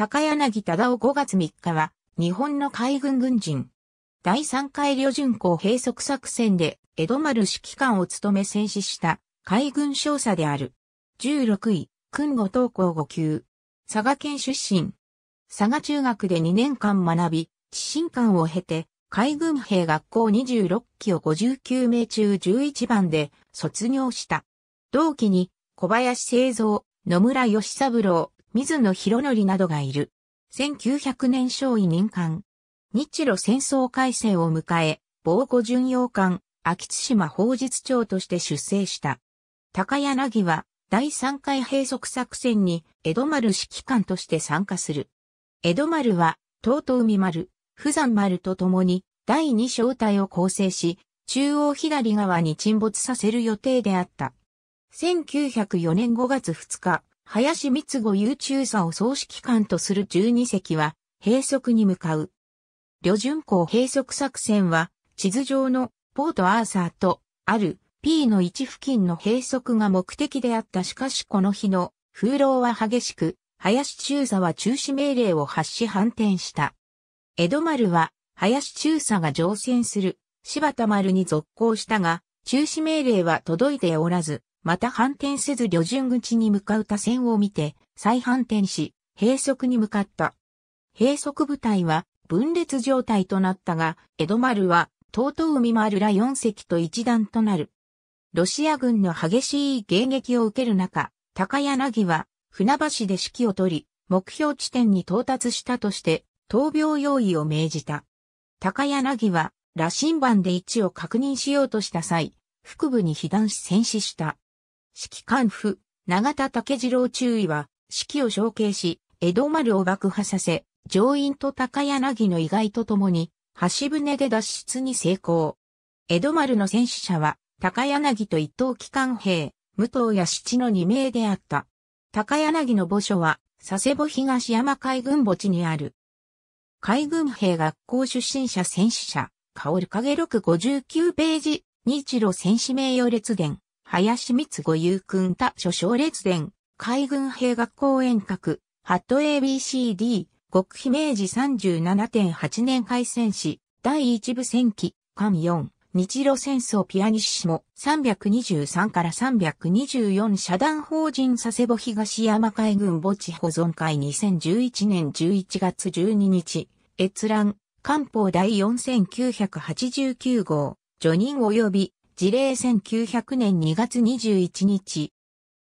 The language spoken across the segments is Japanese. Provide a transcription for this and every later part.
高柳忠夫5月3日は、日本の海軍軍人。第3回旅順港閉塞作戦で、江戸丸指揮官を務め戦死した海軍少佐である。16位、訓後東高5級。佐賀県出身。佐賀中学で2年間学び、地震官を経て、海軍兵学校26期を59名中11番で卒業した。同期に小林製造、野村義三郎、水野博則などがいる。1900年少尉任官。日露戦争改正を迎え、防護巡洋艦、秋津島法実長として出征した。高柳は、第3回閉塞作戦に、江戸丸指揮官として参加する。江戸丸は、東都海丸、富山丸と共に、第2小隊を構成し、中央左側に沈没させる予定であった。1904年5月2日、林光吾有中佐を総指揮官とする十二隻は、閉塞に向かう。旅順港閉塞作戦は、地図上のポートアーサーと、ある P の置付近の閉塞が目的であったしかしこの日の風浪は激しく、林中佐は中止命令を発し反転した。江戸丸は、林中佐が乗船する柴田丸に続行したが、中止命令は届いておらず、また反転せず旅順口に向かう他線を見て、再反転し、閉塞に向かった。閉塞部隊は分裂状態となったが、江戸丸は、東東海丸ら4隻と一団となる。ロシア軍の激しい迎撃を受ける中、高柳は船橋で指揮を取り、目標地点に到達したとして、闘病用意を命じた。高柳は、羅針盤で位置を確認しようとした際、腹部に被弾し戦死した。指揮官府、長田竹次郎中尉は、指揮を承継し、江戸丸を爆破させ、上院と高柳の意外と共に、橋船で脱出に成功。江戸丸の戦死者は、高柳と一等機関兵、武藤や七の二名であった。高柳の墓所は、佐世保東山海軍墓地にある。海軍兵学校出身者戦死者、薫影659ページ、日露戦士名誉列伝。林光五遊君た所小列伝、海軍兵学校遠隔、ハット ABCD、極秘明治37.8年開戦史、第一部戦記、艦4、日露戦争ピアニッシモ、323から324社団法人佐世保東山海軍墓地保存会2011年11月12日、閲覧、官報第4989号、除人及び事例1900年2月21日。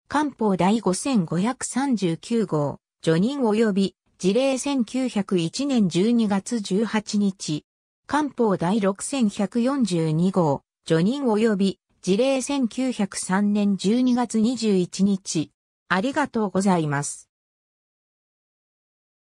官報第5539号、除任及び、事例1901年12月18日。官報第6142号、除任及び、事例1903年12月21日。ありがとうございます。